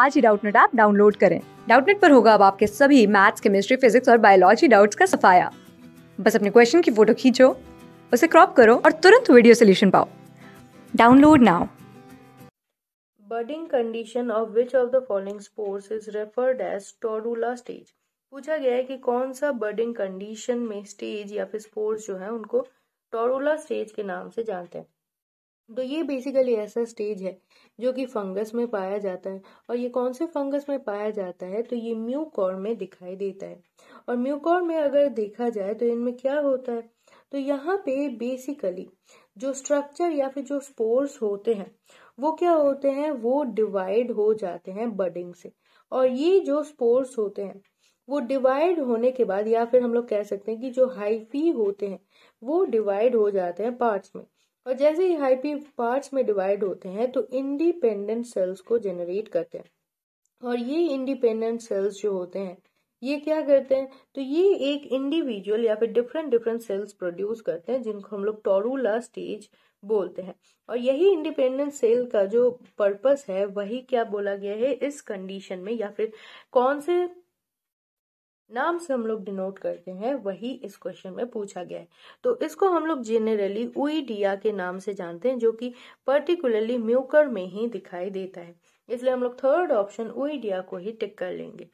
आज ही Doubtnut app download करें डाउटनेट पर होगा अब आपके सभी मैथ्स केमिस्ट्री फिजिक्स और बायोलॉजी डाउट्स का सफाया बस अपने क्वेश्चन की फोटो खींचो उसे क्रॉप करो और तुरंत वीडियो सोल्यूशन पाओ download now breeding condition of which of the following sports is referred as टोडूला स्टेज पूछा गया है कि कौन सा बर्डिंग कंडीशन में स्टेज या फिर स्पोर्ट्स जो है उनको टोरोला स्टेज के नाम से जानते हैं तो ये बेसिकली ऐसा स्टेज है जो कि फंगस में पाया जाता है और ये कौन से फंगस में पाया जाता है तो ये म्यूकॉर में दिखाई देता है और म्यूकॉर में अगर देखा जाए तो इनमें क्या होता है तो यहाँ पे बेसिकली जो स्ट्रक्चर या फिर जो स्पोर्स होते हैं वो क्या होते हैं वो डिवाइड हो जाते हैं बडिंग से और ये जो स्पोर्स होते हैं वो डिवाइड होने के बाद या फिर हम लोग कह सकते हैं कि जो हाइफी होते हैं वो डिवाइड हो जाते हैं पार्ट्स में और जैसे ही हाइपी पार्ट्स में डिवाइड होते हैं तो इंडिपेंडेंट सेल्स को जनरेट करते हैं और ये इंडिपेंडेंट सेल्स जो होते हैं ये क्या करते हैं तो ये एक इंडिविजुअल या फिर डिफरेंट डिफरेंट सेल्स प्रोड्यूस करते हैं जिनको हम लोग टोरूला स्टेज बोलते हैं और यही इंडिपेंडेंट सेल का जो पर्पस है वही क्या बोला गया है इस कंडीशन में या फिर कौन से नाम से हम लोग डिनोट करते हैं वही इस क्वेश्चन में पूछा गया है तो इसको हम लोग जेनरली उइडिया के नाम से जानते हैं जो कि पर्टिकुलरली म्यूकर में ही दिखाई देता है इसलिए हम लोग थर्ड ऑप्शन उइडिया को ही टिक कर लेंगे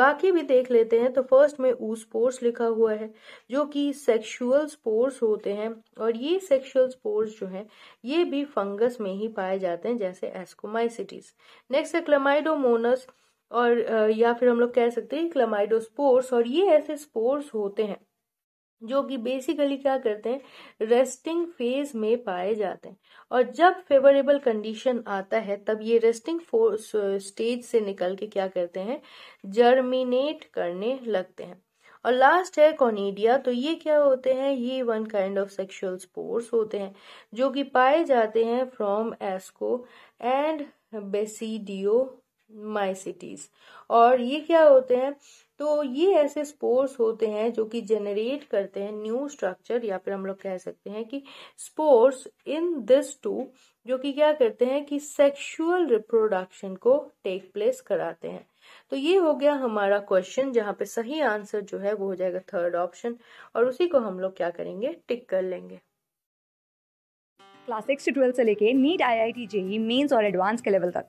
बाकी भी देख लेते हैं तो फर्स्ट में ऊ स्पोर्स लिखा हुआ है जो कि सेक्सुअल स्पोर्स होते हैं और ये सेक्सुअल स्पोर्स जो हैं ये भी फंगस में ही पाए जाते हैं जैसे एस्कोमाइसिटीज नेक्स्ट है क्लमाइडोमोनस और या फिर हम लोग कह सकते हैं क्लमाइडोस्पोर्स और ये ऐसे स्पोर्स होते हैं जो कि बेसिकली क्या करते हैं रेस्टिंग फेज में पाए जाते हैं और जब फेवरेबल कंडीशन आता है तब ये रेस्टिंग फोर्स स्टेज से निकल के क्या करते हैं जर्मिनेट करने लगते हैं और लास्ट है कॉनीडिया तो ये क्या होते हैं ये one kind of sexual spores होते हैं जो कि पाए जाते हैं from asco and basidiomycetes और ये क्या होते हैं तो ये ऐसे स्पोर्स होते हैं जो कि जनरेट करते हैं न्यू स्ट्रक्चर या फिर हम लोग कह सकते हैं कि स्पोर्स इन दिस टू जो कि क्या करते हैं कि सेक्सुअल रिप्रोडक्शन को टेक प्लेस कराते हैं तो ये हो गया हमारा क्वेश्चन जहां पे सही आंसर जो है वो हो जाएगा थर्ड ऑप्शन और उसी को हम लोग क्या करेंगे टिक कर लेंगे क्लास सिक्स से ट्वेल्थ से लेके NEET I I T JEE mains और एडवांस के लेवल तक